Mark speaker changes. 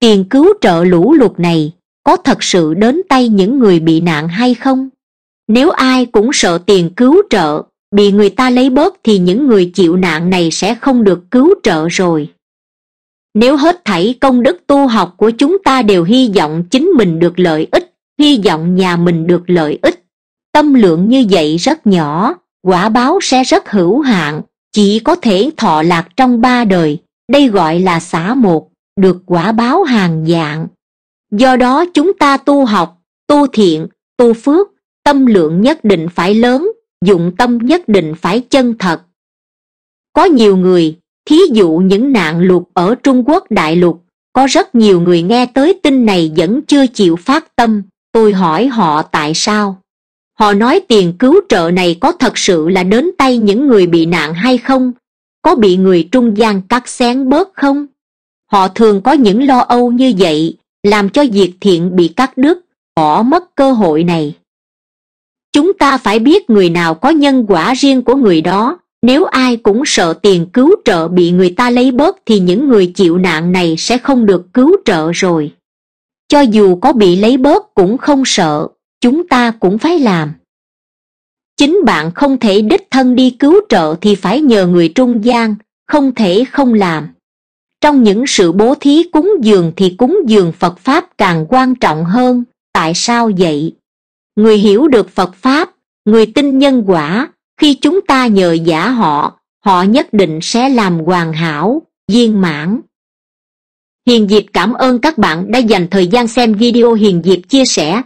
Speaker 1: tiền cứu trợ lũ lụt này có thật sự đến tay những người bị nạn hay không nếu ai cũng sợ tiền cứu trợ bị người ta lấy bớt thì những người chịu nạn này sẽ không được cứu trợ rồi nếu hết thảy công đức tu học của chúng ta đều hy vọng chính mình được lợi ích hy vọng nhà mình được lợi ích tâm lượng như vậy rất nhỏ quả báo sẽ rất hữu hạn chỉ có thể thọ lạc trong ba đời đây gọi là xã một được quả báo hàng dạng. Do đó chúng ta tu học, tu thiện, tu phước, tâm lượng nhất định phải lớn, dụng tâm nhất định phải chân thật. Có nhiều người, thí dụ những nạn luộc ở Trung Quốc đại lục, có rất nhiều người nghe tới tin này vẫn chưa chịu phát tâm, tôi hỏi họ tại sao. Họ nói tiền cứu trợ này có thật sự là đến tay những người bị nạn hay không? Có bị người trung gian cắt xén bớt không? họ thường có những lo âu như vậy làm cho việc thiện bị cắt đứt bỏ mất cơ hội này chúng ta phải biết người nào có nhân quả riêng của người đó nếu ai cũng sợ tiền cứu trợ bị người ta lấy bớt thì những người chịu nạn này sẽ không được cứu trợ rồi cho dù có bị lấy bớt cũng không sợ chúng ta cũng phải làm chính bạn không thể đích thân đi cứu trợ thì phải nhờ người trung gian không thể không làm trong những sự bố thí cúng dường thì cúng dường phật pháp càng quan trọng hơn tại sao vậy người hiểu được phật pháp người tin nhân quả khi chúng ta nhờ giả họ họ nhất định sẽ làm hoàn hảo viên mãn hiền diệp cảm ơn các bạn đã dành thời gian xem video hiền diệp chia sẻ